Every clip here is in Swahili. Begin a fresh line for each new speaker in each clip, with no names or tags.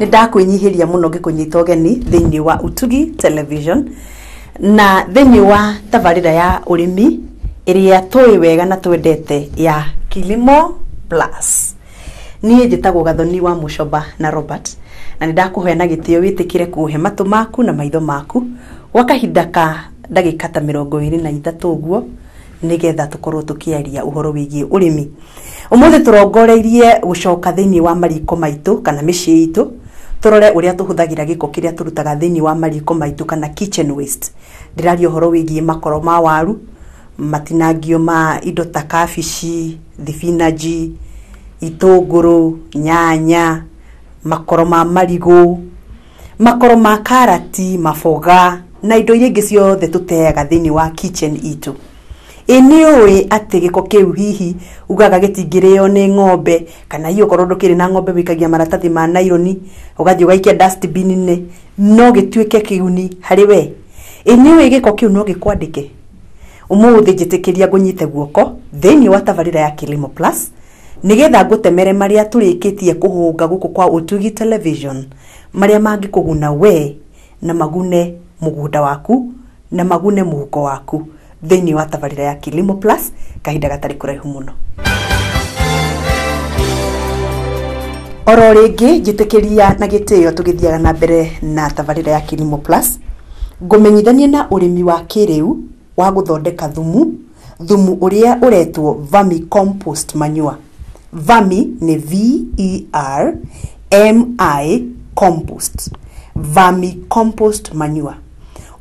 nä ndakwĩnyihĩria mũno ngĩkũnyita ũgeni thĩinĩ wa utugi television na inä wa tabarĩra ya ũrĩmi ĩrĩa tũĩ wega na twendete ya kilimo plus niĩ njĩtagwo gathoni wa mũcoba na robert na nĩ hoya na gĩtĩo wĩtĩkĩre kuhe matũ maku na maitho maku gwa kahinda ka ndagĩka ta mĩrongo ĩrĩ na ithatũ ũguo nĩgetha tũkorwo tũkĩaria ũhoro wĩgiĩ ũrĩmi ũmũthĩ tũrongoreirie gũcoka thĩinĩ wa mariko maitå kana ciä itå turore uria tuhuthagĩra giko kiria turutaga thĩinĩ wa mariko maitũ kana kitchen waste ndĩraria ũhoro wigi makoro ma waru matinangio ma indo ta kabici thibinaji itũngũrũ nyanya makoro ma marigũ makoro ma karati maboga na indo iria ingĩ ciothe tũteaga thĩinĩ wa kitchen itũ ĩ nĩ ũĩ atĩ gĩko kĩu hihi ugaga gĩtingĩrĩo nĩ ng'ombe kana hihi okorwo ndũkĩrĩ na ng'ombe wĩikagia maratathi ma naironi ũgathiĩ ũgaikia dustbin-inĩ no gĩtuĩke kĩguni harĩ we ĩ nĩ ũĩ gĩko kĩu no gĩkwandĩke ũmũthĩ njĩtĩkĩria ngũnyite guoko thĩinĩ wa tabarĩra ya Kilimo Plus nĩgetha ngũtemere marĩa tũrĩkĩtie kũhũnga gũkũ kwa Ũtugi Television marĩa mangĩkũguna we na magune mũgũnda waku na magune mũhuko waku thĩinĩ wa tabarĩra ya Kilimo Plus kahinda gatarĩ kũraihu mũno oro rĩngĩ njĩtĩkĩria na gĩtĩo tũgĩthiaga na mbere na tabarĩra ya Kilimo Plus ngũmenyithania na ũrĩmi wa kĩrĩu wa gũthondeka thumu thumu ũrĩa ũretwo vami compost manure vami nĩ v e compost vami compost manure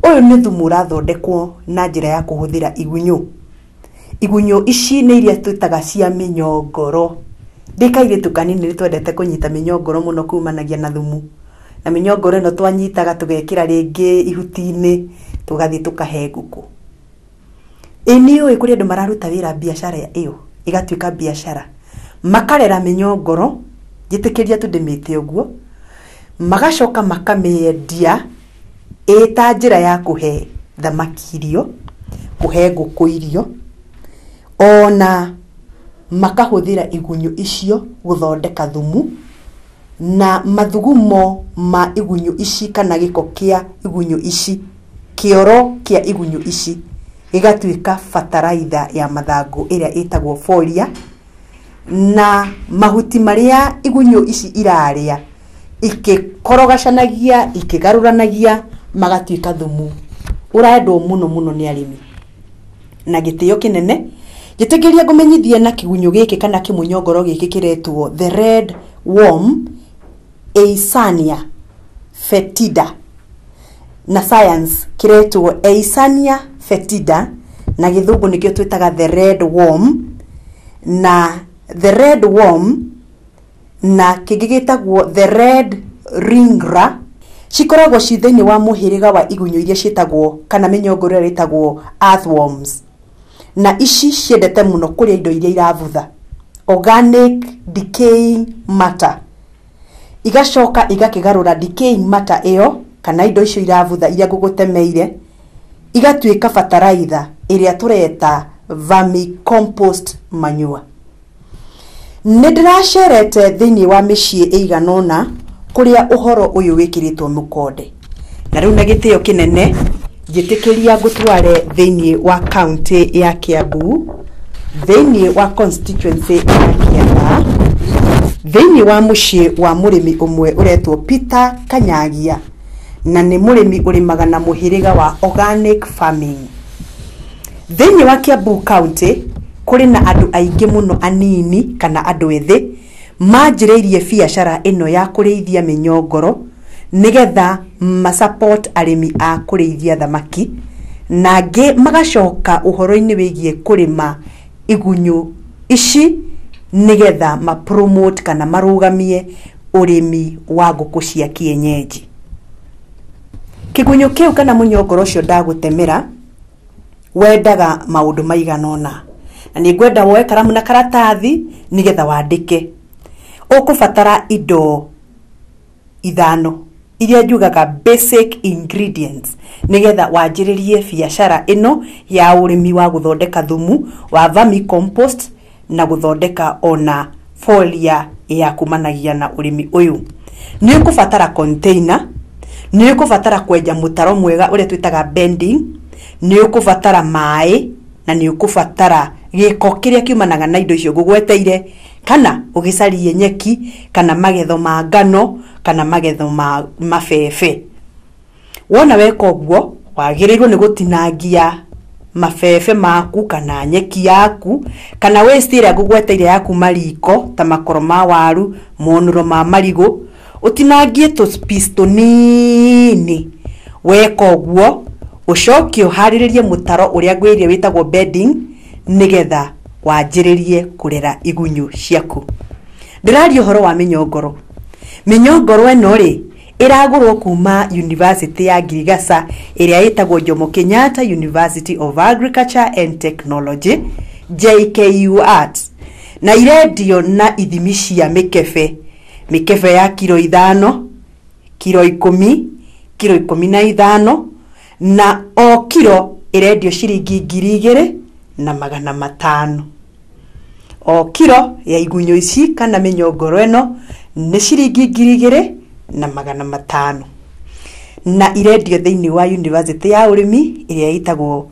ũyũ ni thumu urathondekwo na njira ya kuhuthira igunyu igunyu ici nĩ iria twĩtaga cia minyongoro ndĩ kairĩtu kanini nĩ twendete kunyita minyongoro muno kumanagia na thumu na minyongoro ino twanyitaga tugekira ringi ihutini tugathi tukahe tũkahe ngũkũ ĩ nĩ ũĩ kũrĩ andũ mararuta wĩra biacara ĩyo ĩgatuĩka biacara makarera minyongoro jitikiria tu ndĩmĩte ũguo magacoka makamĩendia ä ta njä ra ya kå he thamaki irio kå he ngũkũ irio ona makahũthĩra igunyũ icio gũthondeka thumu na mathugumo ma igunyũ ici kana gĩko kĩa igunyũ ici kĩoro kĩa igunyũ ici gĩgatuĩka bataraitha ya mathangũ ĩrĩa ĩtagwo foria na mahuti marĩa igunyũ ici irarĩa ikĩkorogacanagia ikĩgarũranagia magatuika thumu urendwo muno muno ni arimi na gitio kinene gitigiria ngumenyithie na kigunyu giki kana kimunyongoro giki kiretwo the red worm Eisania fetida na science kiretwo Eisania fetida na githungu nikio twitaga the red worm na the red worm na kigigitagwo the red ringra cikoragwo ci thĩinĩ wa mũhĩrĩga wa igunyũ iria ciĩtagwo kana mĩnyongoro ĩrĩa ĩtagwo earthworms na ici ciendete mũno kũrĩa indo iria irabutha organic decaying matter igacoka igakĩgarũra decaying matter ĩyo kana indo icio irabutha iria ngũgũtemeire igatuĩka bataraitha ĩrĩa tũreta compost manure nĩ ndĩracerete thĩinĩ wa mĩciĩ ĩigana ũna kuria uhoro uyu wikiritwo mukonde na riu na gitio kinene njitikiria ngutware thiini wa county ya Kiambu thiini wa constituency ya Kianda thiini wa mucii wa murimi umwe uretwo Peter Kanyagia na nä må rä mi å rä maga na må hä rä ga wa organic farming thä inä wa Kiambu County kå rä na andå aingä må no anini kana andå ethä manjĩrĩirie biacara ĩno ya kũrĩithia mĩnyongoro nĩgetha ma support arĩmi a kũrĩithia thamaki na angĩ magacoka ũhoro-inĩ wĩgiĩ kũrĩma igunyũ ici nĩgetha ma promote kana marũgamie ũrĩmi wa ngũkũ cia kienyeji kĩgunyũ kĩu kana mũnyongoro ũcio ndagũtemera wendaga maũndũ maigana ũna na ngwenda woe karamu na karatathi nĩgetha wandĩke ukubatara indo ithano iria njugaga basic ingredients nigetha wanjĩrĩrie biacara ĩno ya ũrĩmi wa gũthondeka thumu wa compost na gũthondeka ona folia ya kumanagia na ũrĩmi ũyũ nĩ ũkũbatara container nĩ ũkũbatara kwenja mutaro mwega ũrĩa twĩtaga bending nĩ ũkũbatara maĩ na nĩ ũkũbatara gĩko kĩrĩa kiumanaga na indo icio gũgweteire kana ugicarie nyeki kana magetho ma ngano kana magetho ma mabebe wona weka guo wagirirwo ni gutinangia mabebe maku kana nyeki yaku kana waste ĩrĩa ngũgweteire ya yaku mariko ta makoro ma waru monuro ma marigũ ũtinangie tũpici nini weka guo ũcoke ũharĩrĩrie mutaro ũrĩa ngwĩrire witagwo bedding nigetha wanjĩrĩrie kũrera igunyũ ciaku ndĩraria ũhoro wa mĩnyongoro mĩnyongoro ĩno rĩ ĩragũrwo kuma university ya Girigaca ĩrĩa ĩtagwo Jomo Kenyatta University of Agriculture and Technology JKU Art na irendio na ithimi cia mĩkebe mĩkebe ya kiro ithano kiro ikũmi kiro ikũmi na ithano na o kiro ĩrendio ciringi ngiri igĩrĩ na magana matano o kiro ya igunyo ici kana mĩnyongoro ĩno nĩ ciringi ngiri igĩrĩ na magana matano na irendio thĩinĩ wa university ya ũrĩmi ĩrĩa ĩtagwo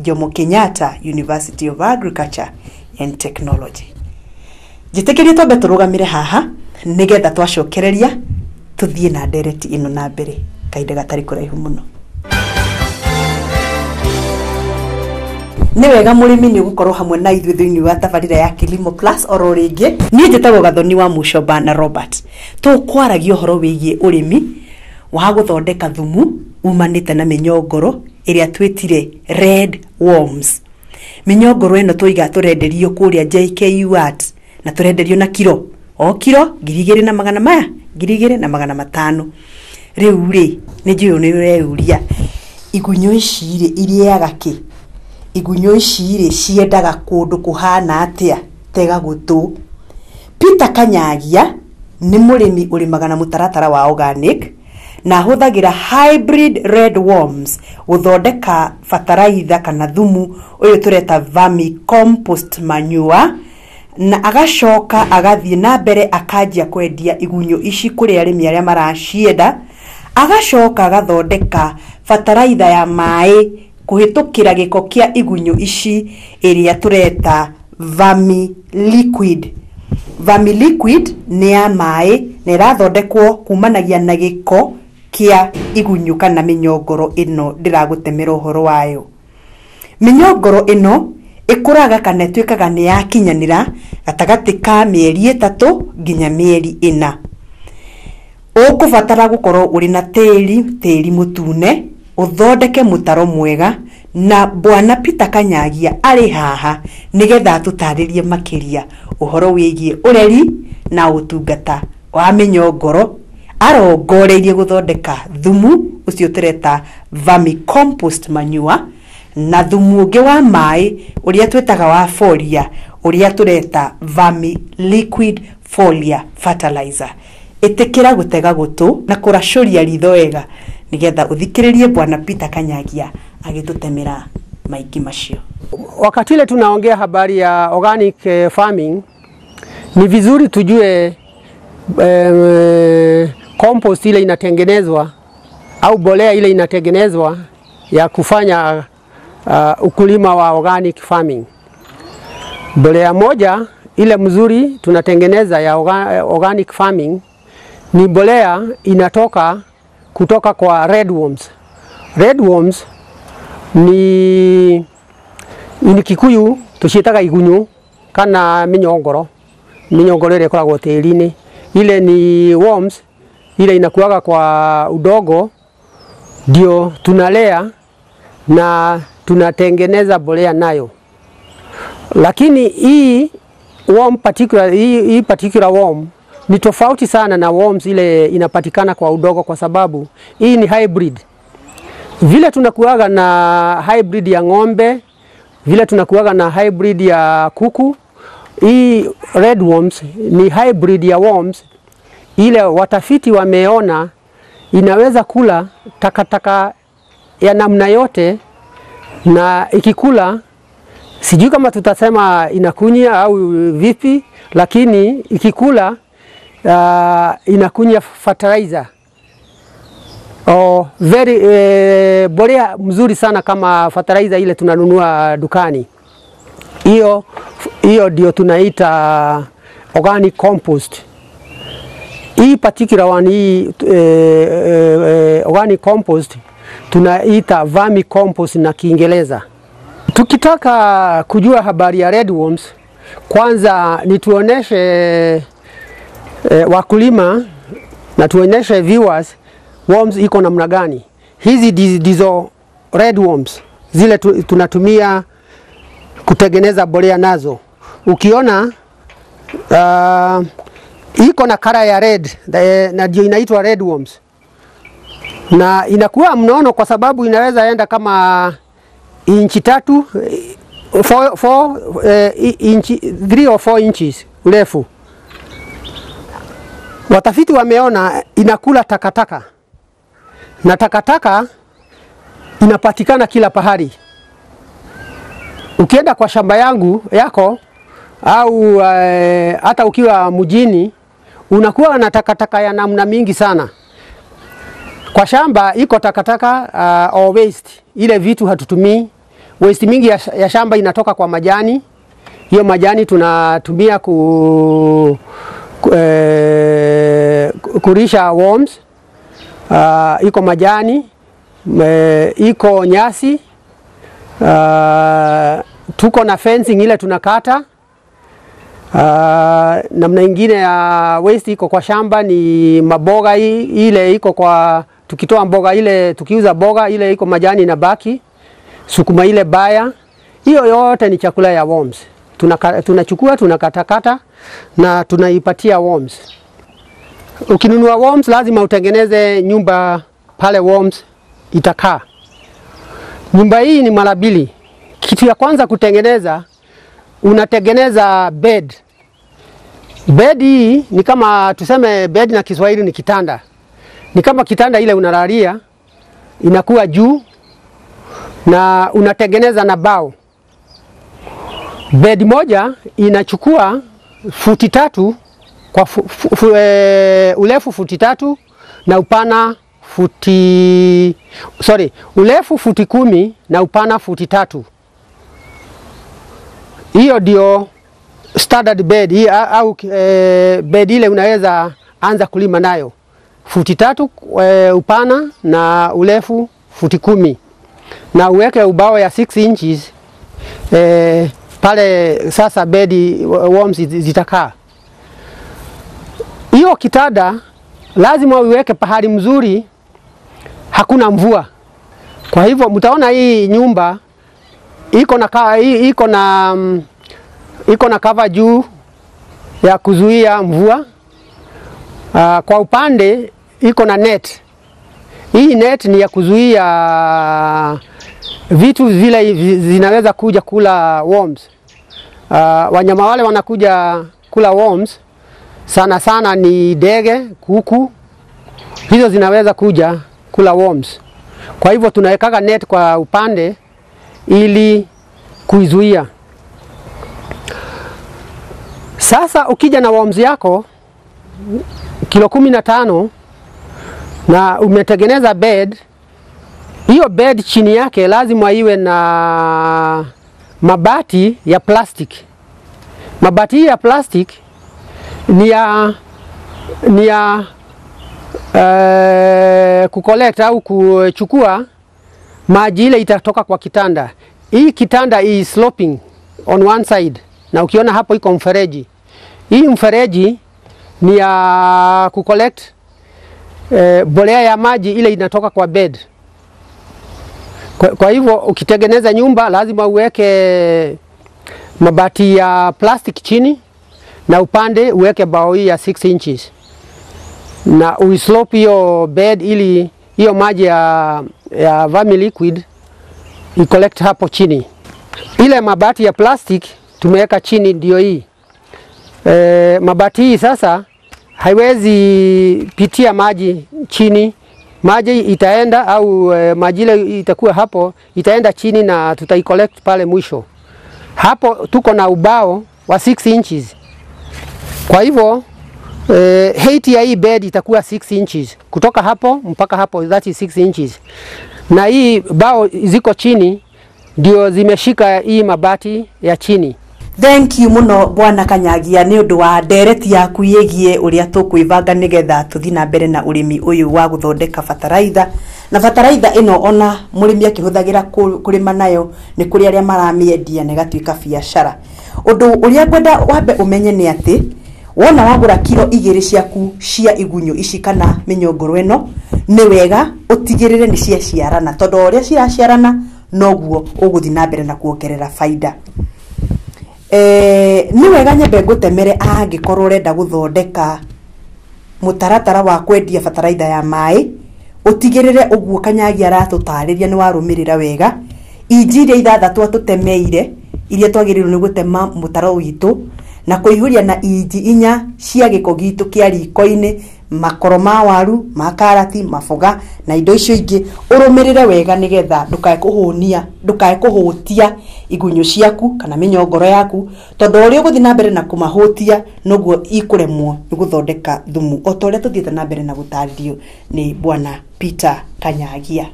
Jomo Kenyatta University of Agriculture and Technology njĩtĩkĩrie twambe tũrũgamĩre haha nĩgetha twacokereria tũthiĩ na ndereti ĩno na mbere kahinda gatarĩ kũraihu mũno nä wega må rä nä å gå korwo hamwe na ithuä thä inä wa tabarä ya kilimo plus oro rä ngä niä njätagwo gathoni wa mucoba na robert tå kwaragia å horo wä giä å rä mi wa gå thondeka thumu umanä te na mä nyongoro ä rä a twä tire red worms mä nyongoro ä no tå iga tå renderio kå rä a jku art na tå renderio na kiro o kiro ngiri igä rä na magana maya ngiri igä rä na magana matano rä u rä nä njå yå nä å reuria igunyo ici rä irä aga kä igunyo ici irä ciendaga kå ndå kå hana atä a tega gå tå kanyagia nä må rä mi å rä magana må taratara wa na ahå thagä ra gå thondeka bataraitha kana thumu å yå tå reta na agacoka agathiä nambere akanjia kwendia igunyo ici kå rä arä mi arä a maracienda agacoka agathondeka bataraitha ya maä kuhitukira giko kia igunyu ici iria tureta vami liquid vami liquid ni ya maä na rathondekwo kumanagia na gĩko kia igunyu kana mĩnyongoro ĩno ndĩragũtemera horo wayo mĩnyongoro ĩno ĩkũraga kana ĩtuĩkaga nĩ yakinyanĩra gatagatĩ ka mĩeri ĩtatũ nginya mĩeri ina ũkũbatara gũkorwo ũrĩ na tĩĩri tĩĩri mutune uthondeke mutaro mwega na bwana pita Kanyagia ari haha nigetha tutaririe makiria uhoro wĩgiĩ ureri na utungata wa mĩnyongoro arongoreirie guthondeka thumu tureta vami compost manure na thumu ũngĩ wa mai ũrĩa twĩtaga wa folia ũrĩa tũreta vami liquid folia fertilizer ĩtĩkĩra gutega gutu na kuracuria ritho wega nigetha uthikiririe bwana Peter Kanyagia agitutemera maiki macio.
Wakati ile tunaongea habari ya organic eh, farming, ni vizuri tujue eh, compost ile inatengenezwa au bolea ile inatengenezwa ya kufanya uh, ukulima wa organic farming. Bolea moja ile mzuri tunatengeneza ya eh, organic farming ni bolea inatoka kutoka kwa redworms. Redworms ni ini kikuyu tushitaga igunyu kana minyongoro minyongoro ile ikoragwo tĩri-inĩ ile ni worms ile inakuaga kwa udongo ndio tunalea na tunatengeneza bolea nayo, lakini hii worm particular, hii, hii particular worm ni tofauti sana na worms ile inapatikana kwa udogo, kwa sababu hii ni hybrid. Vile tunakuaga na hybrid ya ng'ombe, vile tunakuaga na hybrid ya kuku, hii red worms ni hybrid ya worms ile watafiti wameona inaweza kula takataka ya namna yote, na ikikula sijui kama tutasema inakunya au vipi, lakini ikikula uh, inakunya fertilizer oh, very eh, bolea mzuri sana kama fertilizer ile tunanunua dukani. Hiyo hiyo ndio tunaita organic compost. Hii particular one hii eh, eh, eh, organic compost tunaita vermi compost na Kiingereza. Tukitaka kujua habari ya redworms, kwanza nituoneshe e, wakulima na tuonyeshe viewers worms iko namna gani. Hizi ndizo red worms zile tu, tunatumia kutengeneza bolea nazo. Ukiona uh, iko na kara ya red eh, na ndio inaitwa red worms, na inakuwa mnono kwa sababu inaweza enda kama inchi tatu eh, four, four, uh, inchi, three or four inches urefu Watafiti wameona inakula takataka na takataka inapatikana kila pahali. Ukienda kwa shamba yangu yako au uh, hata ukiwa mjini unakuwa na takataka ya namna mingi sana. Kwa shamba iko takataka uh, or waste, ile vitu hatutumii. Waste mingi ya, ya shamba inatoka kwa majani, hiyo majani tunatumia ku Eh, kurisha worms uh, iko majani e, iko nyasi uh, tuko na fencing ile tunakata Uh, namna ingine ya waste iko kwa shamba ni maboga ile iko kwa tukitoa mboga ile tukiuza boga ile iko majani na baki sukuma ile baya, hiyo yote ni chakula ya worms. tunachukua tunakatakata na tunaipatia worms. Ukinunua worms lazima utengeneze nyumba pale worms itakaa. Nyumba hii ni mara mbili. Kitu ya kwanza kutengeneza, unatengeneza bed. Bed hii ni kama tuseme, bed na Kiswahili ni kitanda, ni kama kitanda ile unalalia inakuwa juu, na unatengeneza na bao. Bed moja inachukua futi tatu kwa fu, fu, fu, e, urefu futi tatu na upana futi sorry, urefu futi kumi na upana futi tatu. Hiyo ndio standard bed hii, au e, bed ile unaweza anza kulima nayo futi tatu e, upana na urefu futi kumi na uweke ubao ya 6 inches e, pale sasa bedi worms zitakaa. Hiyo kitada lazima uiweke pahali mzuri, hakuna mvua. Kwa hivyo mtaona hii nyumba iko na iko na mm, iko na kava juu ya kuzuia mvua. Ah, kwa upande iko na net. Hii net ni ya kuzuia vitu vile zinaweza kuja kula worms. Uh, wanyama wale wanakuja kula worms sana sana ni dege, kuku, hizo zinaweza kuja kula worms. Kwa hivyo tunawekaga net kwa upande ili kuizuia. Sasa ukija na worms yako kilo kumi na tano na umetengeneza bed hiyo bed chini yake lazima iwe na mabati ya plastic. Mabati hii ya plastic ni ya, ni ya uh, eh, kukolekta au kuchukua maji ile itatoka kwa kitanda. Hii kitanda is sloping on one side, na ukiona hapo iko mfereji. Hii mfereji ni ya kukolekt eh, bolea ya maji ile inatoka kwa bed. Kwa, kwa hivyo ukitengeneza nyumba lazima uweke mabati ya plastic chini na upande uweke bao hii ya 6 inches na uislope hiyo bed ili hiyo maji ya, ya vermi liquid icollect hapo chini. Ile mabati ya plastic tumeweka chini ndio hii e, mabati hii sasa haiwezi pitia maji chini maji itaenda au e, eh, maji ile itakuwa hapo itaenda chini na tutaicollect pale mwisho. Hapo tuko na ubao wa 6 inches. Kwa hivyo e, height ya hii bed itakuwa 6 inches kutoka hapo mpaka hapo, that is 6 inches, na hii bao ziko chini ndio zimeshika hii mabati ya chini thank you muno bwana kanyagia nä å ndå wa ndereti yaku yägiä å rä nigetha tå kwä
nä getha tå na mbere na å rä mi å yå wa gå thondeka na bataraitha ä ona murimi rä kurima thagä nayo ni kuri aria arä na ĩgatuä ka biacara å ndå rä a ngwenda wambe å menye nä atä wona wagura kilo igiri igä rä ciaku cia igunyå ici kana mä nyongorwo ä no nä wega å tigä rä re nä ciaciarana tondå rä a ciraciarana noguo å gå na mbere na kuongerera baida eh ni wega nyambe renda gå thondeka må taratara wa kwendia bataraitha ya tarä ria nä warå mä rä ra wega inji iria ithathatũ temeire iria gå tema må mũtaro witå na ria na inji inya cia gĩko gitu kĩa riko-inĩ makoro ma waru makarati maboga na indo icio ingi urumirire wega nigetha ndũkae kũhũnia ndũkae kũhũtia igunyo ciaku kana minyongoro yaku tondũ uri uguthi na mbere na kũmahũtia noguo ikuremwo niguthondeka thumu o ta ũrĩa tũthiĩte na mbere na gũtarĩrio ni bwana Peter Kanyagia.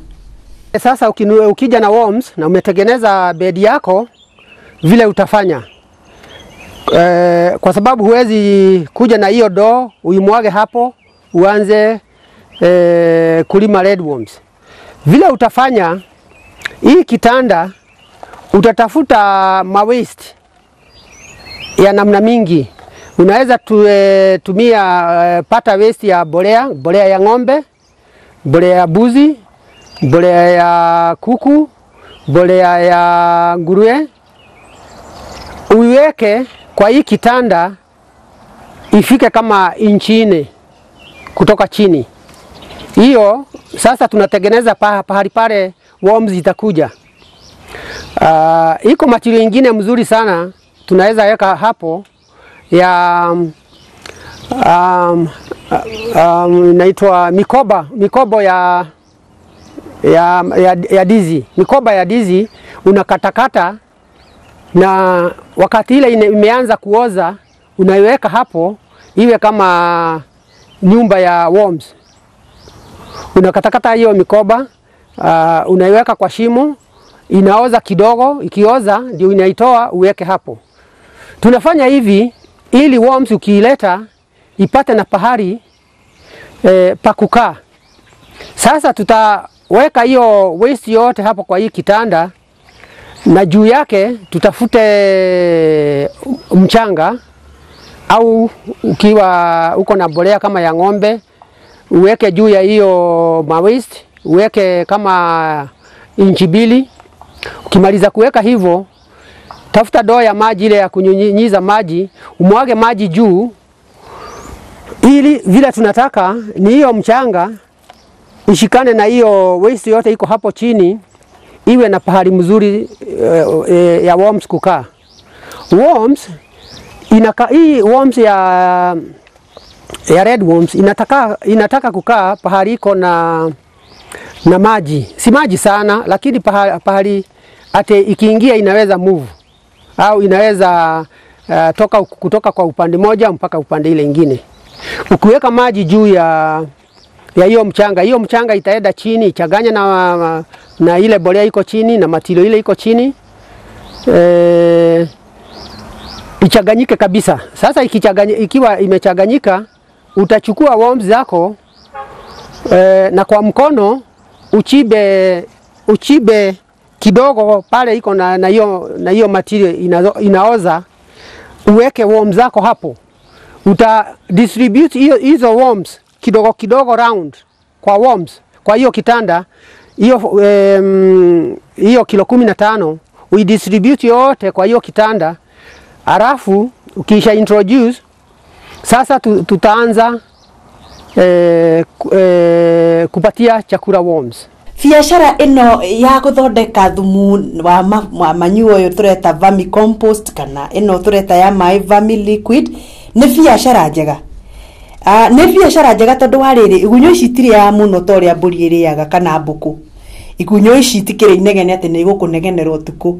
E, sasa ukija na worms na umetengeneza bedi yako, vile utafanya Eh, kwa sababu huwezi kuja na hiyo doo uimwage hapo uanze e, kulima redworms. Vile utafanya hii kitanda, utatafuta mawesti ya namna mingi. Unaweza tu, e, tumia e, pata waste ya bolea, bolea ya ng'ombe, bolea ya buzi, bolea ya kuku, bolea ya nguruwe, uiweke kwa hii kitanda ifike kama inchi nne kutoka chini. Hiyo sasa tunatengeneza paha, pahali pale worms itakuja. Uh, iko material nyingine mzuri sana tunaweza weka hapo ya um, um, inaitwa mikoba mikobo ya, ya, ya, ya dizi. Mikoba ya dizi unakatakata, na wakati ile imeanza kuoza unaiweka hapo iwe kama nyumba ya worms. Unakatakata hiyo mikoba uh, unaiweka kwa shimo, inaoza kidogo. Ikioza ndio inaitoa uweke hapo. Tunafanya hivi ili worms ukiileta ipate na pahari eh, pa kukaa. Sasa tutaweka hiyo waste yote hapo kwa hii kitanda na juu yake tutafute eh, mchanga au ukiwa uko na mbolea kama ya ng'ombe uweke juu ya hiyo mawist, uweke kama inchi mbili. Ukimaliza kuweka hivyo, tafuta ndoo ya maji ile ya kunyunyiza maji, umwage maji juu, ili vile tunataka ni hiyo mchanga ishikane na hiyo waste yote iko hapo chini, iwe na pahali mzuri e, e, ya worms kukaa. Worms inaka, hii worms ya, ya red worms inataka, inataka kukaa pahali iko na, na maji, si maji sana, lakini pahali, pahali ate ikiingia inaweza move au inaweza uh, toka, kutoka kwa upande moja mpaka upande ile ingine. Ukiweka maji juu ya ya hiyo mchanga, hiyo mchanga itaenda chini ichanganya na, na ile bolea iko chini na matilo ile iko chini eh, ichaganyike kabisa. Sasa ikiwa imechaganyika, utachukua worms zako e, na kwa mkono uchibe, uchibe kidogo pale iko na hiyo na hiyo material ina, inaoza, uweke worms zako hapo, uta distribute hizo worms kidogo kidogo round kwa worms, kwa hiyo kitanda hiyo hiyo um, kilo kumi na tano uidistribute yote kwa hiyo kitanda Halafu ukisha introduce sasa tutaanza eh, eh, kupatia chakula worms biacara ino
ya kuthondeka thumu wa, ma, wa manyu uyu tureta vermi compost kana ino tureta ya mai vermi liquid ni biacara njega uh, ah, nä biacara njega tondå wa rä rä igunyo ici itirä muno ta å rä a mbå ri ä rä aga kana mbå kå igunyå ici itikärä inegene atä nä igå kå negenera tukå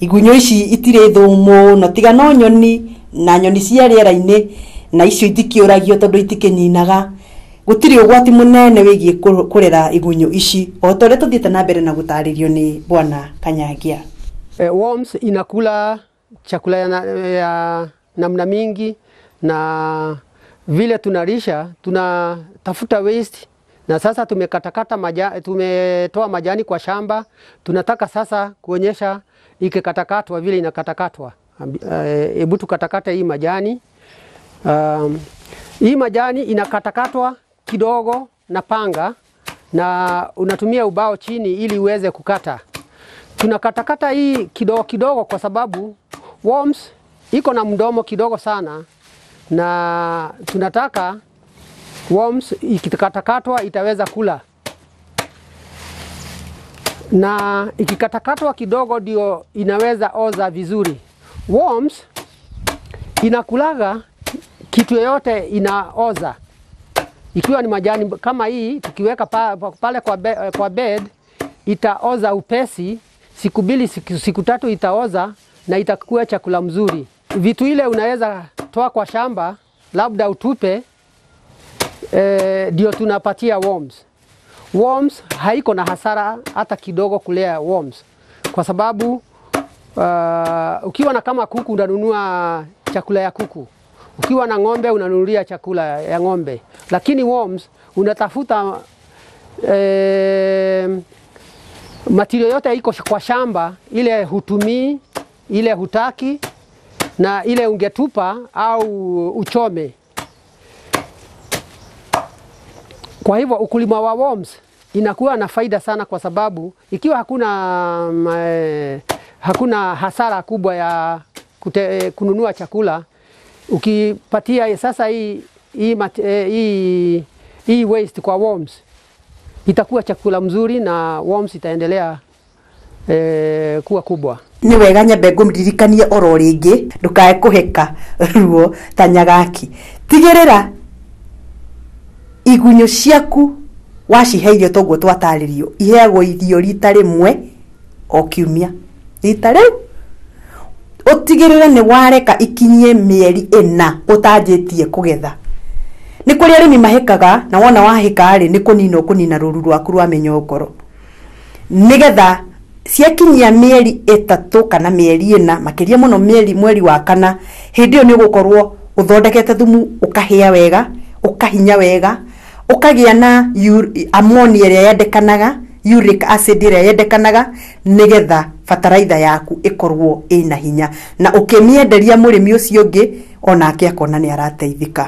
igunyo ici itirä thũmũ no tiga no nyoni na nyoni cia rĩera na icio å tondũ itikĩnyinaga gũtirĩ ũgwati mũnene wĩgiĩ kũrera igunyo ici o ta ũrĩa tũthiĩte na mbere na
gũtarĩrio nĩ bwana kanyagia eh, worms inakula chakula ya, na, ya namna mingi na vile tunarisha tunatafuta waste na sasa tumekatakata maja, tumetoa majani kwa shamba, tunataka sasa kuonyesha ikikatakatwa vile inakatakatwa. Eh, hebu tukatakate hii majani um, hii majani inakatakatwa kidogo na panga na unatumia ubao chini ili uweze kukata. Tunakatakata hii kidogo kidogo kwa sababu worms iko na mdomo kidogo sana, na tunataka worms ikikatakatwa itaweza kula na ikikatakatwa kidogo ndio inaweza oza vizuri. Worms inakulaga kitu yoyote inaoza, ikiwa ni majani kama hii, tukiweka pa, pale kwa, be, kwa bed itaoza upesi, siku mbili siku, siku tatu itaoza na itakuwa chakula mzuri. Vitu ile unaweza toa kwa shamba labda utupe eh, ndio, eh, tunapatia worms. Worms haiko na hasara hata kidogo kulea worms kwa sababu uh, ukiwa na kama kuku unanunua chakula ya kuku, ukiwa na ng'ombe unanunulia chakula ya ng'ombe, lakini worms unatafuta eh, matirio yote iko kwa shamba, ile hutumii, ile hutaki na ile ungetupa au uchome Kwa hivyo ukulima wa worms inakuwa na faida sana, kwa sababu ikiwa hakuna mm, eh, hakuna hasara kubwa ya kute, eh, kununua chakula ukipatia sasa hii, hii, eh, hii, hii waste kwa worms itakuwa chakula mzuri na worms itaendelea eh, kuwa kubwa.
Ni wega nyambe ngumdirikanie oro ringi ndukae kuheka ruo tanyagaki tigirira igunyo ciaku wacihe irio toguo twatarĩrio iheagwo irio rita rĩmwe o kiumia rita rĩu ũtigĩrĩre nĩ wareka ikinyie mieri ĩna ũtanjĩtie kugetha ni kuri arimi mahikaga na wona wahĩka-rĩ nĩ kunina ũkũnina rũru rwaku rwa mĩnyongoro nĩgetha ciakinyia mieri ĩtatũ kana mieri ĩna makiria muno mieri mweri wa kana hindi ĩyo nĩ ũgũkorwo ũthondekete thumu ukahia wega ukahinya wega ukagia na amoni ĩrĩa yendekanaga uric acid ĩrĩa yendekanaga nĩgetha bataraitha yaku ĩkorwo ĩna hinya na ũkĩmĩenderia mũrĩmi ũcio ũngĩ onake akona nĩ arateithĩka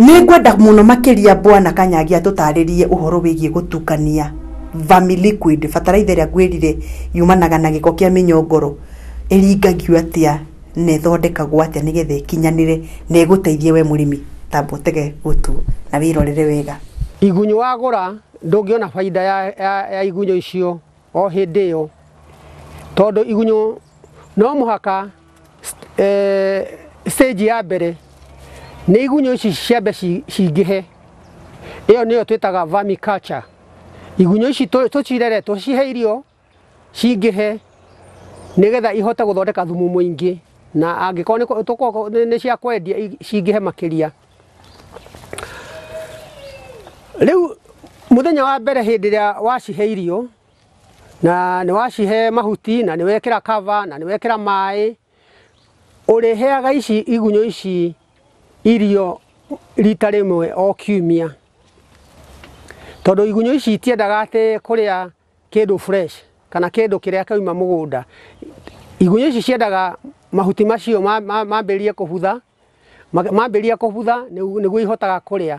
nĩ ngwenda mũno makĩria bwana kanyagia tũtarĩrie ũhoro wĩgiĩ gũtukania vamiliquid bataraitha ĩrĩa ngwĩrire yumanaga na gĩko kĩa mĩnyongoro ĩringagio atĩa na ĩthondekagwo atĩa nĩgetha ĩkinyanĩre na ĩgũteithie we mũrĩmi tamba tege gũtu na wĩrorere wega
igunyũ wagũra ndũngĩona faida ya, ya, ya igunyo icio o hĩndĩ ĩyo tondũ igunyũ no mũhaka eh, stage ya mbere nĩ igunyũ ici ciambe cingĩhe ĩyo nĩyo twĩtaga vermiculture igunyũ ici tũcirere tũcihe irio cingĩhe nĩgetha ihote gũthondeka thumu mũingĩ na angĩkorwo nĩ cia kwendia cingĩhe makĩria riu muthenya wa mbere hindi iria wacihe irio na nä wacihe mahuti na nä wekira kava na nä wekira maä ũrĩheaga ici igunyũ ici irio rita rĩmwe o kiumia tondũ igunyũ ici itiendaga atĩ kũrĩa kĩndũ fresh kana kĩndũ kĩrĩa kauma mũgũnda igunyũ ici ciendaga mahuti macio mambĩrĩrie ma, ma kũbutha mambĩrĩria kũbutha nĩguo ihotaga kũrĩa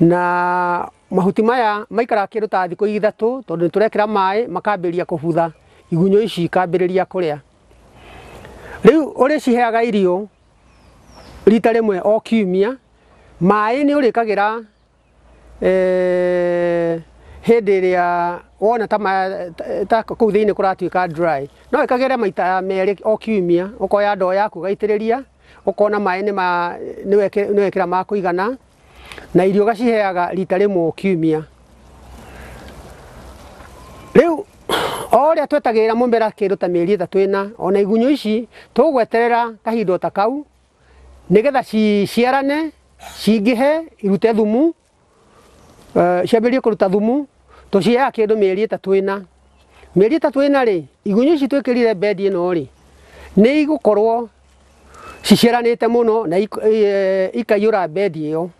na mahuti maya maikara kindu ta thiku ithatu tondu turekira mai makambiriria kuhutha igunyo ici ikambiriria kuria riu ciheaga irio rita rimwe o kiumia mai ni urikagira eh hindi iria wona ta ta kuu thiini kuratuika dry no ikagire maita meri o kiumia ukoya ndoo yaku gaitiriria ukona mai ni ni wekira ma na irio gaciheaga rita rimwe kiumia riu o ria twetagirira mumera kindu ta mieri itatu ina ona igunyo ici tugweterera kahinda ta kau nigetha ciciarane cingihe irute thumu uh, e, ciambirie kuruta thumu tuciheaga kindu mieri itatu ina mieri itatu ina ri igunyo ici twikirire bedi ino ri ni igukorwo ciciaranite muno na e, ikaiura bedi iyo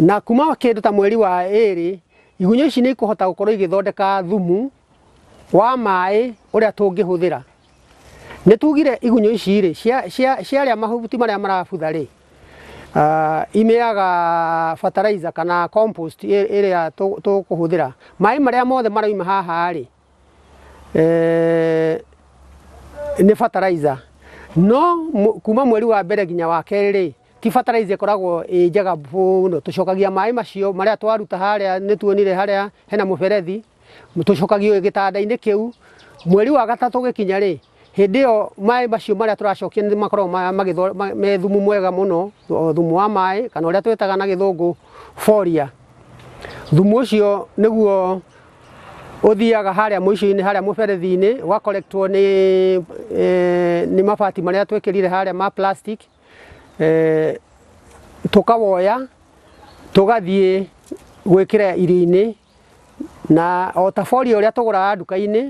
na kuma kindu ta mweri wa iri igunyo ici ni ikuhota gukorwo igithondeka thumu wa mai uria tungihuthira ni tugire igunyo ici ri ciaria mahuti maria marabutha ri uh, ah, imeaga fertilizer kana compost iria tukuhuthira mai maria mothe marauma haha ri eh, ni fertilizer no kuma mweri wa mbere nginya wa keri ti fertilizer ikoragwo ä njega buno tå cokagia maä macio maria twaruta haria ni tuonire haria hena muberethi berethi tå gitanda gä kiu mweri wa gatatu gikinya ri rä hä ä macio maria a ni racokia nä makoragwo me thumu mwega muno thumu wa maä kana å rä na githungu foria thumu ucio niguo nä haria å thiaga haria muberethi må icio-inä ni a må berethi-inä eh, mabati marä a twä ma plastic Eh, tukawoya tugathiä gwä kä ra irio-inä na ota ta boria å rä a tå gå raga nduka-inä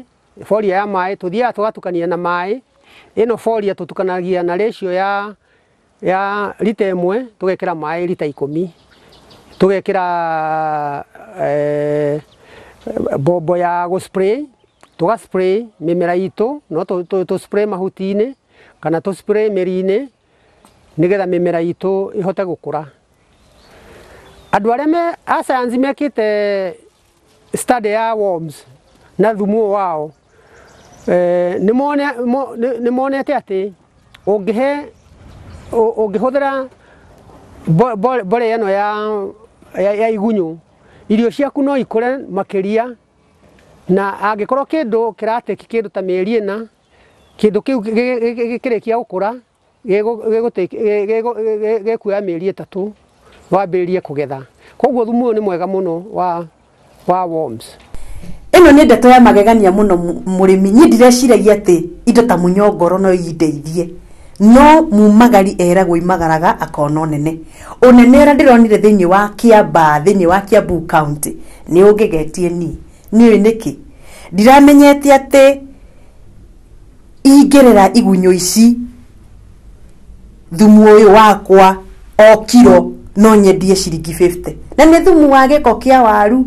boria ya maä tå thiaga tå gatukania na maä ä no boria tå tukanagia na ratio ya ya rita ä mwe tå gekä ra maä rita ikå tå gekä ra eh, ya gå tå ga mä mera itå no tå mahuti-inä kana tå mä ri-inä nigetha mimera itu ihote gukura andu aria me a mekite study ya worms na thumu wao eh, nä monete atä å ngä he å hå thä ra ya, ya, ya igunyå irio ciaku no ikå re makä ria na angä korwo kä ndå kä ratä ki kä ndå ta mä eri ä na kä ndå kä u rä kia gå kå ra mä ri ä tatå wambä rä rie kå getha koguo thumu yå nä mwega må no wa worms ĩno nĩ ndeto ya magegania må må no rä mi niĩ ndireciragia atä
indo ta må nyongoro no indeithie no mumagari eragwo imagaraga akona nene å ũnene ũnene ũrĩa ndĩronire thĩinĩ wa kä thä inä wa kä nä å ngä getie ni nä ä nä kä ndiramenyete atä atĩ rera igunyũ ici thumu yå wakwa o kiro no nyendie ciringi 50 na nä thumu wa kä a waru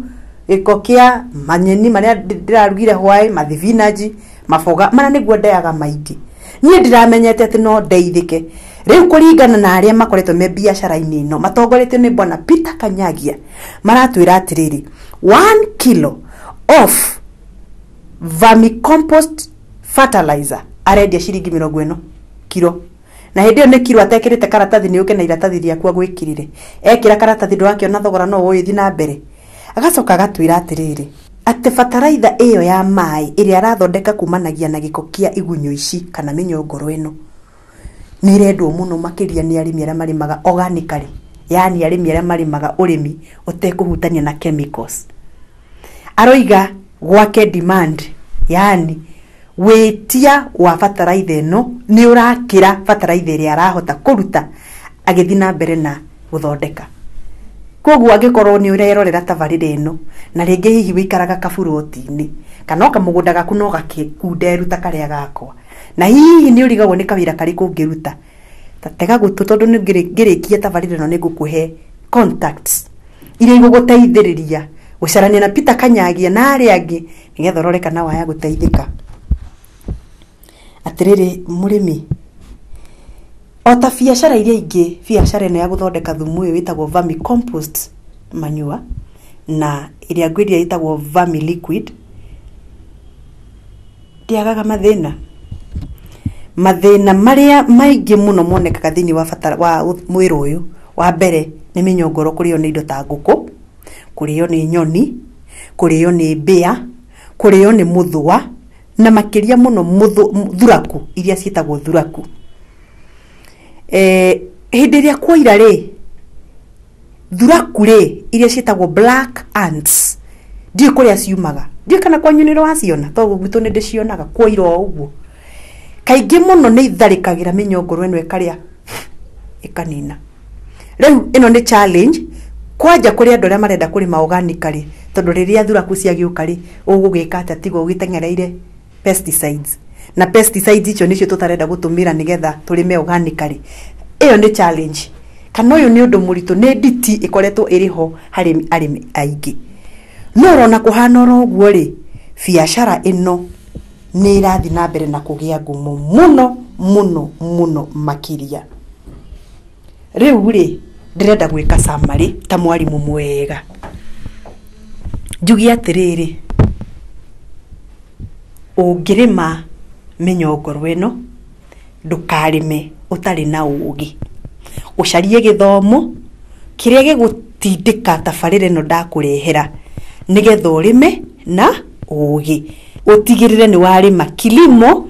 gĩko kĩa manyeni marĩa ndĩrarugire hwaĩ mathibinaji maboga mana nĩguo ndeaga maingĩ niĩ ndĩramenyete atĩ no ndeithĩke rĩu kũringana na arĩa makoretwo me biacara-inĩ ĩno matongoretio nĩ bwana peter kanyagia maratwĩra atĩrĩrĩ one kilo of vermicompost fertilizer arendia ciringi ä ĩno kiro na hindi iyo nikirwo atekirite karatathi niuke na iratathi riaku agwikirire ekira karatathi ndwakiona thogora no ũithi na mbere agacoka agatwĩra atĩrĩrĩ atĩ bataraitha ĩyo ya maĩ ĩrĩa arathondeka kumanagia na gĩko kĩa igunyũ ici kana mĩnyongoro ĩno nĩ ĩrendwo mũno makĩria nĩ arĩmi arĩa marĩmaga organically yaani arĩmi arĩa marĩmaga ũrĩmi ũtekũhutania na chemicals aroiga gwake demand yaani witia wa bataraitha ino ni urakira bataraitha iria arahota kuruta agithi na mbere na guthondeka koguo angikorwo ni urerorera tabarĩra ĩno na rĩngĩ hihi wĩikaraga kaburoti-inĩ kana kamũgũnda gaku no gakunderuta karĩa gakwa na hihi nĩ ũrigagwo nĩ kawĩra karĩkũ ũngĩruta tatega gũtũ tondũ ngĩrĩkia tabarĩra ĩno nĩ ngũkũhe contacts iria igũgũteithĩrĩria gũcarania na Peter Kanyagia na arĩa angĩ nĩgetha ũrore kana waya gũteithĩka atĩrĩrĩ mũrĩmi o ta biacara iria ingĩ biacara ĩno ya gũthondeka thumu ũyũ wĩtagwo vami compost manyua na ĩrĩa ngwĩria ĩtagwo vami liquid ndiagaga mathĩna mathĩna marĩa maingĩ mũno monekaga thĩinĩ wa bata wa mwĩrĩ ũyũ wa mbere nĩ mĩnyongoro kũrĩo nĩ indo ta ngũkũ kũrĩo nĩ nyoni kũrĩo nĩ mbĩa kũrĩo nĩ mũthũa na makiria muno eh, thuraku iria ciitagwo thuraku eh hindi iria kwaira ri thuraku ri iria ciitagwo black ants ndiä kå rä a ciumaga ndiä kana kwa nä rä waciona toguo gwitå nä ndä cionaga kwaira o å guo kaingä må no nä itharä kagä ra mä nyongoro ä ikanina rĩu ĩno nĩ challenge kwanja kuri andu arĩa marenda kũrĩma organic tondu riria thuraku ciagĩũka rĩ ũgũgĩka atĩa tigo pesticides na pesticides icio nicio tutarenda gutumira nigetha turime organically iyo ni challenge kana uyu ni undu murito ni nditi ikoretwo iriho ho ari aingi no rona kuhana oro ũguo rĩ biacara ĩno nĩ ĩrathiĩ na mbere na kugia ngumo muno muno muno makiria rĩu rĩ ndirenda gwika samari ta mwarimũ mwega njuge atĩrĩrĩ ungirima mĩnyongoro ĩno ndukarime utari na ugi ucarie githomo kiria gigutindika tabarĩra no ndakurehera nigetha urime na ugi utigirire ni warima kilimo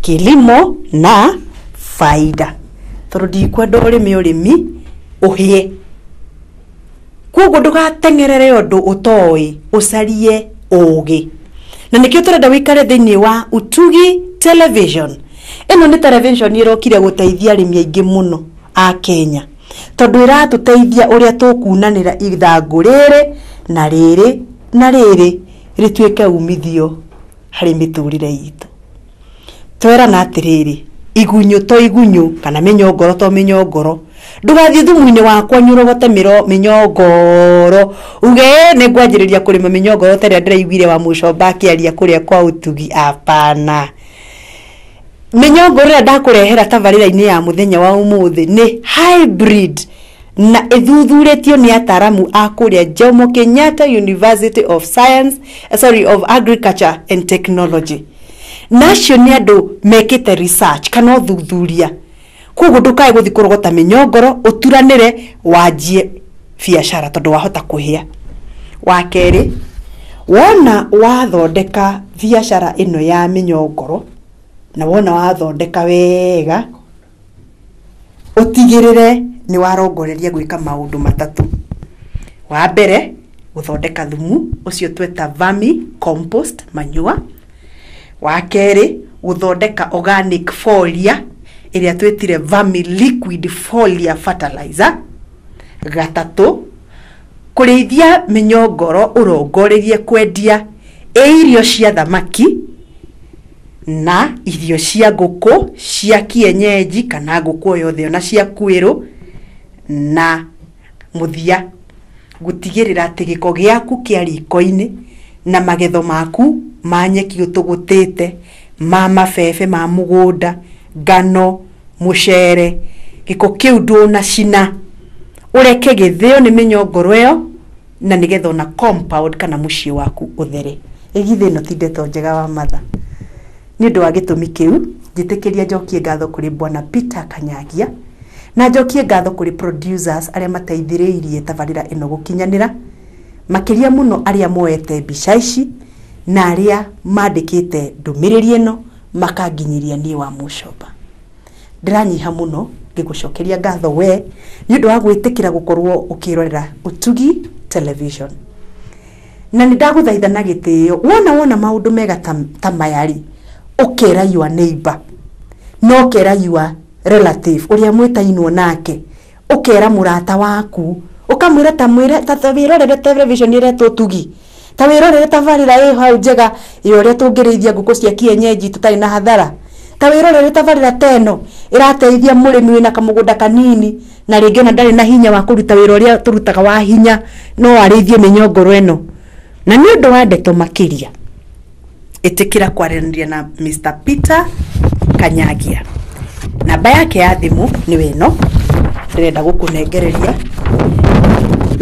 kilimo na faida tondu ndikwenda urime urimi uhie koguo ndugatengerere undu utoi ucarie ugi na nä kä å tå renda wä ikare thä inä wa utugi television ä no nä television ä rokire gå teithia arä mi aingä må no a kenya tondå ä ratå teithia å rä a tå kunanä ra ithangå rä rä na rä rä na rä rä rä tuä ke umithio harä mä tå rä re itå twerana atä rä rä igunyå to igunyå kana mä nyongoro to mä nyongoro ndugathiä thumu-inä wakwa nyårogote mĩnyongoro uge nä ngwanjä rä ria kå rä ma mä nyongoro tarä a ndä raiguire wa må comba akä aria kå rä kwa utugi apana mä nyongoro ä rä a ndakå rehera tabarä ya må thenya wa ũmũthĩ nĩ hybrid na ĩthuthurĩtio ni ataramu a kũrĩa Jomo Kenyatta University of Science eh, sorry of Agriculture and Technology na ni nĩ andũ mekĩte research kana ũthuthuria koguo ndukae guthi kurogota minyongoro uturanire wanjie biacara tondu wahota kuhia wa keri wona wathondeka biacara ino ya minyongoro na wona wathondeka wega utigirire ni warongoreria gwika maundu matatu wa mbere guthondeka thumu ucio tweta vami compost manure wa keri guthondeka organic folia ĩrĩa twĩtire vermi liquid folia fertilizer gatatũ kũrĩithia mĩnyongoro ũrongoreirie kwendia ĩ e irio cia thamaki na irio cia ngũkũ cia kienyenji kana ngũkũ o yothe ona cia kwĩrũ na mũthia gũtigĩrĩra atĩ gĩko gĩaku kĩa riko-inĩ na magetho maku ma nyeki ũtũgũtĩte ma mabebe ma mũgũnda ngano mucere giko kiu ndunacina ureke githio ni minyongoro iyo na nigetha na compound kana mucii waku uthere igithe no tinde to njega wa matha nä å ndå wa gä tå mi kä u njä tä kä ria njokie ngatho bwana peter kanyagia na njokie ngatho kuri producers arä a mateithä rä irie tabarä ra ä no gå kinyanä ra makä ria må no arä a moete mbica ici na arä a mandä kä te ndå mä rä ri ä no makanginyiria niĩ wa no ngä gå cokeria ngatho we å ndå wa gwĩtĩkĩra gũkorwo ũkĩrorera ũtugi television na nĩ thaitha na gĩtĩĩo wona wona ndå mega ta, ta å ũkera your neighbor no ũkera your relative ũrĩa mwĩtainwo nake må rata waku ũkamwĩra ta ra ta rorere television retwo tugi ta wirorere tabarĩra ĩho hau njega ĩyo ũrĩa tũngĩrĩithia ngå cia kienyeji tũtarĩ na hathara ta wirorere tabarĩra teno ĩrateithia mũrĩmi na kamũgũnda kanini na ngä ona ndarä na hinya wa kũruta wĩra ũrĩa tũrutaga wa hinya no nyongoro ä no na nĩ ũndũ wa ndeto makĩria ĩtĩkĩra kwaranĩria na Mr Peter Kanyagia namba yake ya ndä renda gå kå nengereria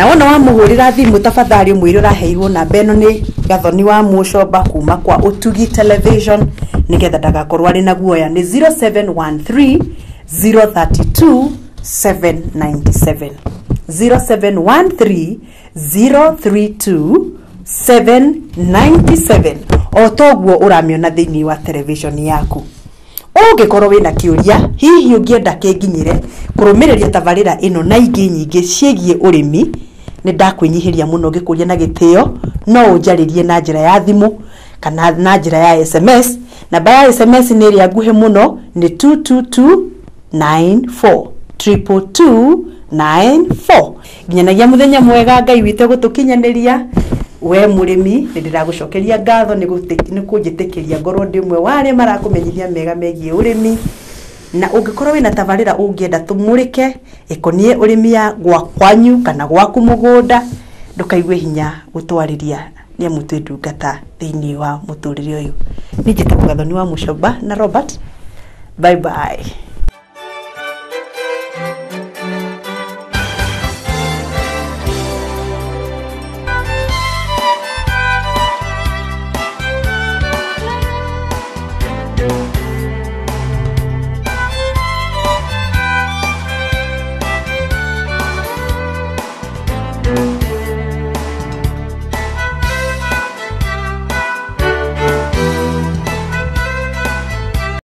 na wona wamuhurira thimu tabathari mwire uraheirwo na beno ni gathoni wa mũcomba kuma kwa ũtugi television nĩgetha ndagakorwo arĩ na guoya nĩ 0713 032 797 0713 032 797 o toguo ũramĩona thĩinĩ wa terevishoni yaku ũngĩkorwo wĩna kĩũria hihi ũngĩenda kĩnginyĩre ra ä no na giä å rä mi nä ndakwĩnyihĩria mũno ngĩkũria na gĩtĩo no ũnjarĩrie na njĩra ya thimũ kana na njĩra ya sms namba ya sms nĩ ĩrĩa nguhĩ mũno nĩ 22294 triple 294 nginyanagia mũthenya mwega ngai witũ gũtũkinyanĩria we mũrĩmi nĩ ndĩragũcokeria ngatho nĩ kũnjĩtĩkĩria ngorwo ndĩ ũmwe wa arĩa marakũmenyithia mega megiĩ ũrĩmi na ungikorwo wina tabarira ungienda tumurike ikonie urimia ya gwa kwanyu kana gwaku mugunda ndukaigue hinya gutwariria ni amu twi ndungata thiini wa muturire uyu ni njite thoni wa mucomba na robert bye bye